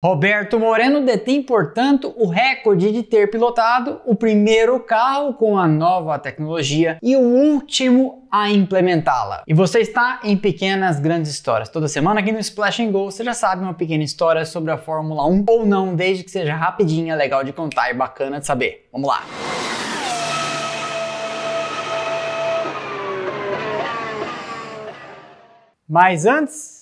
Roberto Moreno detém, portanto, o recorde de ter pilotado o primeiro carro com a nova tecnologia e o último a implementá-la. E você está em Pequenas Grandes Histórias. Toda semana aqui no Splash and Go, você já sabe uma pequena história sobre a Fórmula 1 ou não, desde que seja rapidinha, legal de contar e bacana de saber. Vamos lá. Mas antes,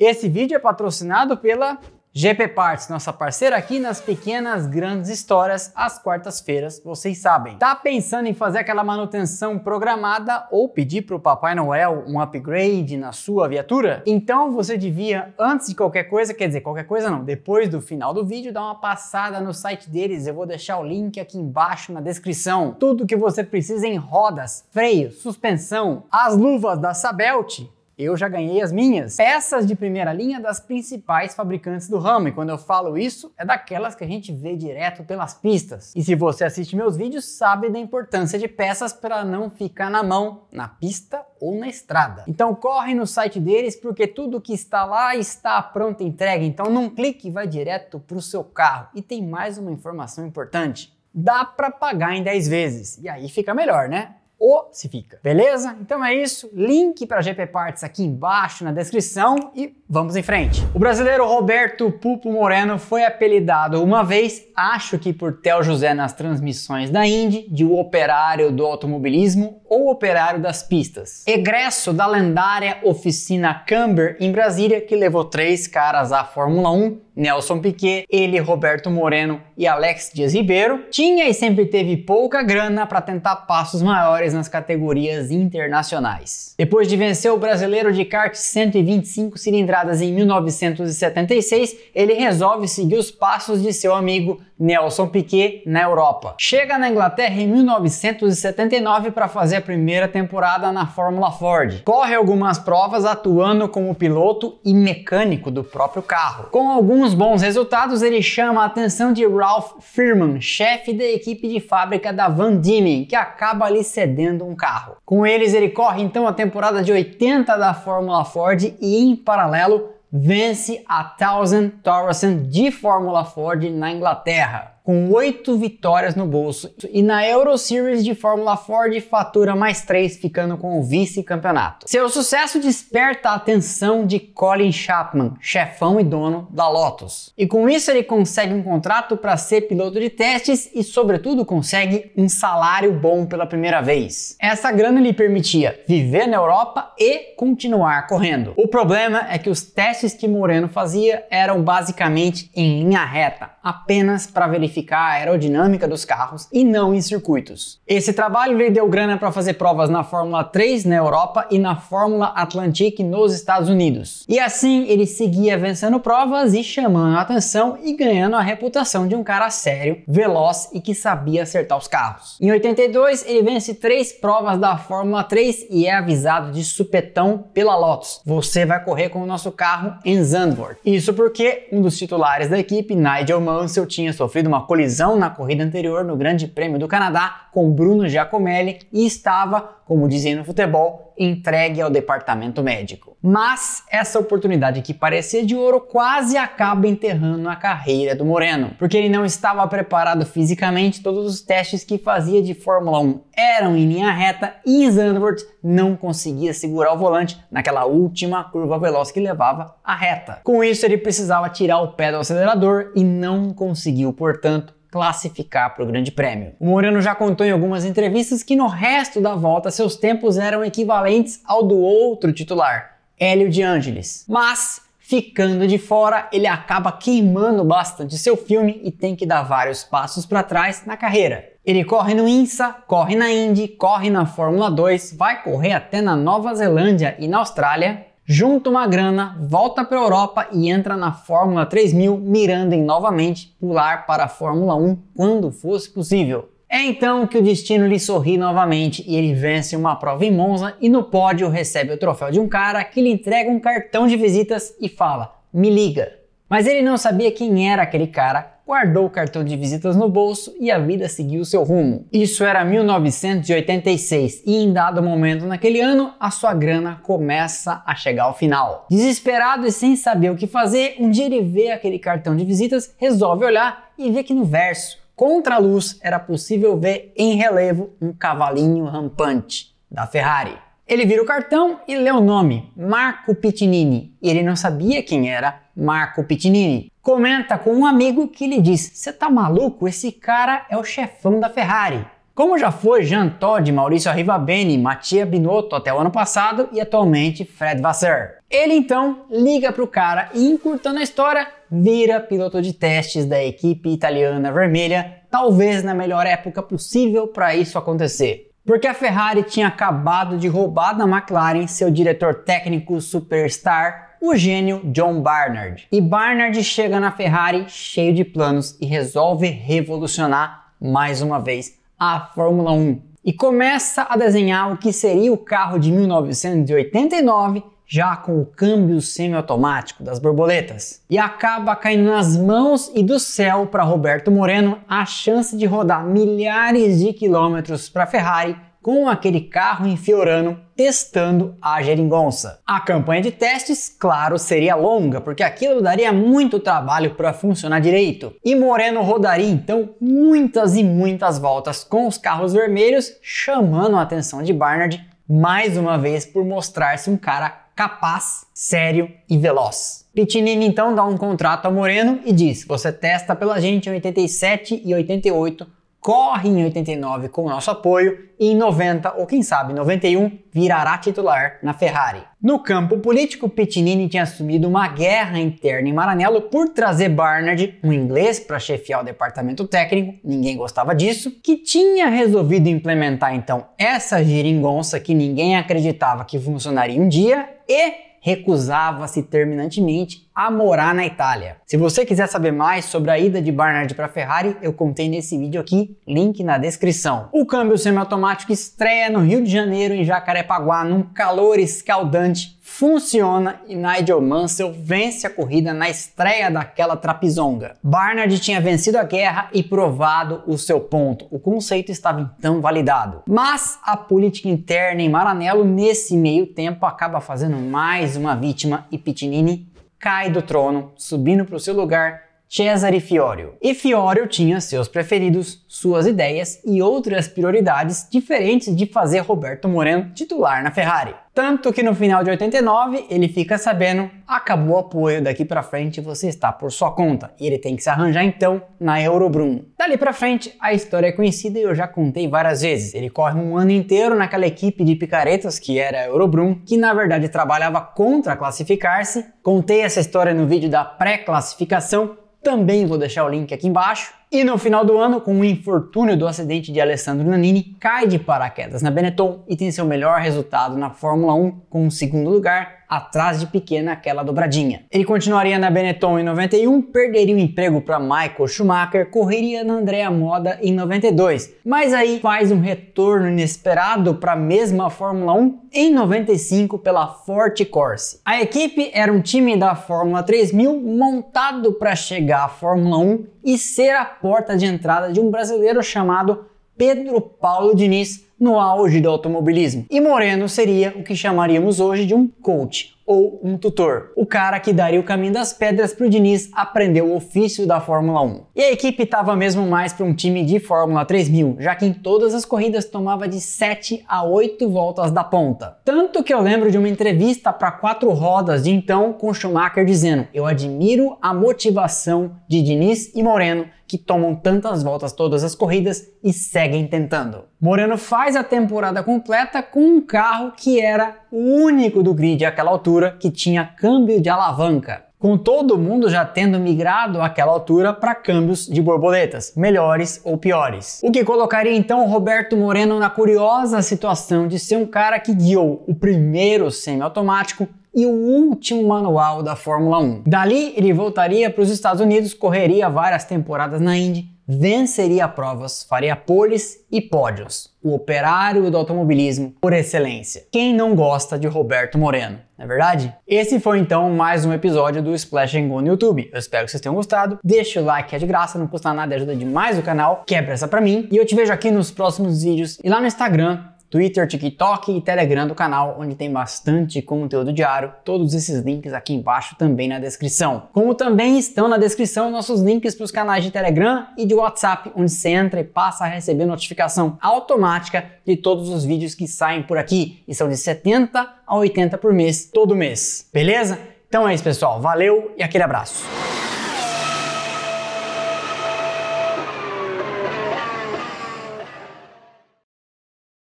Esse vídeo é patrocinado pela GP Parts, nossa parceira aqui nas pequenas grandes histórias, às quartas-feiras, vocês sabem. Tá pensando em fazer aquela manutenção programada ou pedir para o Papai Noel um upgrade na sua viatura? Então você devia, antes de qualquer coisa, quer dizer, qualquer coisa não, depois do final do vídeo, dar uma passada no site deles, eu vou deixar o link aqui embaixo na descrição. Tudo que você precisa em rodas, freio, suspensão, as luvas da Sabelt, eu já ganhei as minhas. Peças de primeira linha das principais fabricantes do ramo, e quando eu falo isso, é daquelas que a gente vê direto pelas pistas. E se você assiste meus vídeos, sabe da importância de peças para não ficar na mão, na pista ou na estrada. Então corre no site deles porque tudo que está lá está à pronta entrega. Então num clique vai direto para o seu carro. E tem mais uma informação importante. Dá para pagar em 10 vezes. E aí fica melhor, né? ou se fica. Beleza? Então é isso. Link para GP Parts aqui embaixo na descrição e Vamos em frente. O brasileiro Roberto Pupo Moreno foi apelidado uma vez, acho que por Tel José nas transmissões da Indy, de o operário do automobilismo ou operário das pistas. Egresso da lendária oficina Camber em Brasília, que levou três caras à Fórmula 1, Nelson Piquet, ele, Roberto Moreno e Alex Dias Ribeiro, tinha e sempre teve pouca grana para tentar passos maiores nas categorias internacionais. Depois de vencer o brasileiro de kart 125 cilindradas publicadas em 1976, ele resolve seguir os passos de seu amigo Nelson Piquet na Europa. Chega na Inglaterra em 1979 para fazer a primeira temporada na Fórmula Ford. Corre algumas provas atuando como piloto e mecânico do próprio carro. Com alguns bons resultados, ele chama a atenção de Ralph Firman, chefe da equipe de fábrica da Van Diemen, que acaba lhe cedendo um carro. Com eles, ele corre então a temporada de 80 da Fórmula Ford e, em paralelo, vence a Thousand Torreson de Fórmula Ford na Inglaterra com oito vitórias no bolso. E na Euro Series de Fórmula Ford fatura mais três, ficando com o vice-campeonato. Seu sucesso desperta a atenção de Colin Chapman, chefão e dono da Lotus. E com isso ele consegue um contrato para ser piloto de testes e, sobretudo, consegue um salário bom pela primeira vez. Essa grana lhe permitia viver na Europa e continuar correndo. O problema é que os testes que Moreno fazia eram basicamente em linha reta apenas para verificar a aerodinâmica dos carros e não em circuitos. Esse trabalho lhe deu grana para fazer provas na Fórmula 3 na Europa e na Fórmula Atlantic nos Estados Unidos. E assim ele seguia vencendo provas e chamando a atenção e ganhando a reputação de um cara sério, veloz e que sabia acertar os carros. Em 82, ele vence três provas da Fórmula 3 e é avisado de supetão pela Lotus. Você vai correr com o nosso carro em Zandvoort. Isso porque um dos titulares da equipe, Nigel Mansell tinha sofrido uma colisão na corrida anterior no Grande Prêmio do Canadá com Bruno Giacomelli e estava, como dizem no futebol, entregue ao departamento médico. Mas essa oportunidade que parecia de ouro quase acaba enterrando a carreira do Moreno, porque ele não estava preparado fisicamente, todos os testes que fazia de Fórmula 1 eram em linha reta e Zandvoort não conseguia segurar o volante naquela última curva veloz que levava à reta. Com isso, ele precisava tirar o pé do acelerador e não não conseguiu, portanto, classificar para o Grande Prêmio. O Moreno já contou em algumas entrevistas que no resto da volta seus tempos eram equivalentes ao do outro titular, Hélio de Angelis. Mas ficando de fora, ele acaba queimando bastante seu filme e tem que dar vários passos para trás na carreira. Ele corre no INSA, corre na Indy, corre na Fórmula 2, vai correr até na Nova Zelândia e na Austrália, junta uma grana, volta para a Europa e entra na Fórmula 3000, mirando em novamente pular para a Fórmula 1 quando fosse possível. É então que o destino lhe sorri novamente e ele vence uma prova em Monza e no pódio recebe o troféu de um cara que lhe entrega um cartão de visitas e fala: "Me liga". Mas ele não sabia quem era aquele cara guardou o cartão de visitas no bolso e a vida seguiu seu rumo. Isso era 1986 e em dado momento naquele ano, a sua grana começa a chegar ao final. Desesperado e sem saber o que fazer, um dia ele vê aquele cartão de visitas, resolve olhar e vê que no verso, contra a luz, era possível ver em relevo um cavalinho rampante da Ferrari. Ele vira o cartão e lê o nome, Marco Pittinini, E ele não sabia quem era Marco Pittinini comenta com um amigo que lhe diz: Você tá maluco? Esse cara é o chefão da Ferrari. Como já foi Jean Todt, Maurício Arrivabene, Mattia Binotto até o ano passado e atualmente Fred Vasseur. Ele então liga para o cara e, encurtando a história, vira piloto de testes da equipe italiana vermelha, talvez na melhor época possível para isso acontecer. Porque a Ferrari tinha acabado de roubar da McLaren seu diretor técnico superstar o gênio John Barnard. E Barnard chega na Ferrari cheio de planos e resolve revolucionar mais uma vez a Fórmula 1 e começa a desenhar o que seria o carro de 1989 já com o câmbio semiautomático das borboletas. E acaba caindo nas mãos e do céu para Roberto Moreno a chance de rodar milhares de quilômetros para Ferrari com aquele carro em Fiorano testando a geringonça. A campanha de testes, claro, seria longa, porque aquilo daria muito trabalho para funcionar direito. E Moreno rodaria então muitas e muitas voltas com os carros vermelhos, chamando a atenção de Barnard mais uma vez por mostrar-se um cara capaz, sério e veloz. Pitinini então dá um contrato a Moreno e diz: "Você testa pela gente em 87 e 88 corre em 89 com o nosso apoio e em 90 ou quem sabe 91 virará titular na Ferrari. No campo político, Pitinini tinha assumido uma guerra interna em Maranello por trazer Barnard, um inglês, para chefiar o departamento técnico, ninguém gostava disso, que tinha resolvido implementar então essa giringonça que ninguém acreditava que funcionaria um dia e recusava-se terminantemente a morar na Itália. Se você quiser saber mais sobre a ida de Barnard para Ferrari, eu contei nesse vídeo aqui, link na descrição. O câmbio semiautomático estreia no Rio de Janeiro, em Jacarepaguá, num calor escaldante, funciona e Nigel Mansell vence a corrida na estreia daquela trapizonga. Barnard tinha vencido a guerra e provado o seu ponto. O conceito estava então validado. Mas a política interna em Maranello, nesse meio tempo, acaba fazendo mais uma vítima e Pitinini cai do trono, subindo para o seu lugar Cesare Fiorio. E Fiorio tinha seus preferidos, suas ideias e outras prioridades diferentes de fazer Roberto Moreno titular na Ferrari. Tanto que no final de 89 ele fica sabendo, acabou o apoio, daqui para frente você está por sua conta. E ele tem que se arranjar então na Eurobrum. Dali para frente a história é conhecida e eu já contei várias vezes. Ele corre um ano inteiro naquela equipe de picaretas que era a Eurobrum, que na verdade trabalhava contra classificar-se. Contei essa história no vídeo da pré-classificação também vou deixar o link aqui embaixo. E no final do ano, com o infortúnio do acidente de Alessandro Nanini, cai de paraquedas na Benetton e tem seu melhor resultado na Fórmula 1 com o segundo lugar, atrás de Piquet naquela dobradinha. Ele continuaria na Benetton em 91, perderia o emprego para Michael Schumacher, correria na Andrea Moda em 92, mas aí faz um retorno inesperado para a mesma Fórmula 1 em 95 pela Forte Corse. A equipe era um time da Fórmula 3000 montado para chegar à Fórmula 1 e ser a porta de entrada de um brasileiro chamado Pedro Paulo Diniz no auge do automobilismo. E Moreno seria o que chamaríamos hoje de um coach ou um tutor, o cara que daria o caminho das pedras para o Diniz aprender o ofício da Fórmula 1. E a equipe estava mesmo mais para um time de Fórmula 3000, já que em todas as corridas tomava de 7 a 8 voltas da ponta. Tanto que eu lembro de uma entrevista para quatro rodas de então com Schumacher dizendo: "Eu admiro a motivação de Diniz e Moreno que tomam tantas voltas todas as corridas e seguem tentando. Moreno faz a temporada completa com um carro que era o único do grid àquela altura que tinha câmbio de alavanca. Com todo mundo já tendo migrado àquela altura para câmbios de borboletas, melhores ou piores. O que colocaria então Roberto Moreno na curiosa situação de ser um cara que guiou o primeiro semiautomático e o último manual da Fórmula 1. Dali, ele voltaria para os Estados Unidos, correria várias temporadas na Indy, venceria provas, faria poles e pódios. O operário do automobilismo por excelência. Quem não gosta de Roberto Moreno, não é verdade? Esse foi então mais um episódio do Splash and Go no YouTube. Eu espero que vocês tenham gostado. Deixa o like, é de graça, não custa nada, ajuda demais o canal. Quebra é essa pra mim. E eu te vejo aqui nos próximos vídeos e lá no Instagram Twitter, TikTok e Telegram do canal, onde tem bastante conteúdo diário. Todos esses links aqui embaixo também na descrição. Como também estão na descrição nossos links para os canais de Telegram e de WhatsApp, onde você entra e passa a receber notificação automática de todos os vídeos que saem por aqui. E são de 70 a 80 por mês, todo mês. Beleza? Então é isso, pessoal. Valeu e aquele abraço.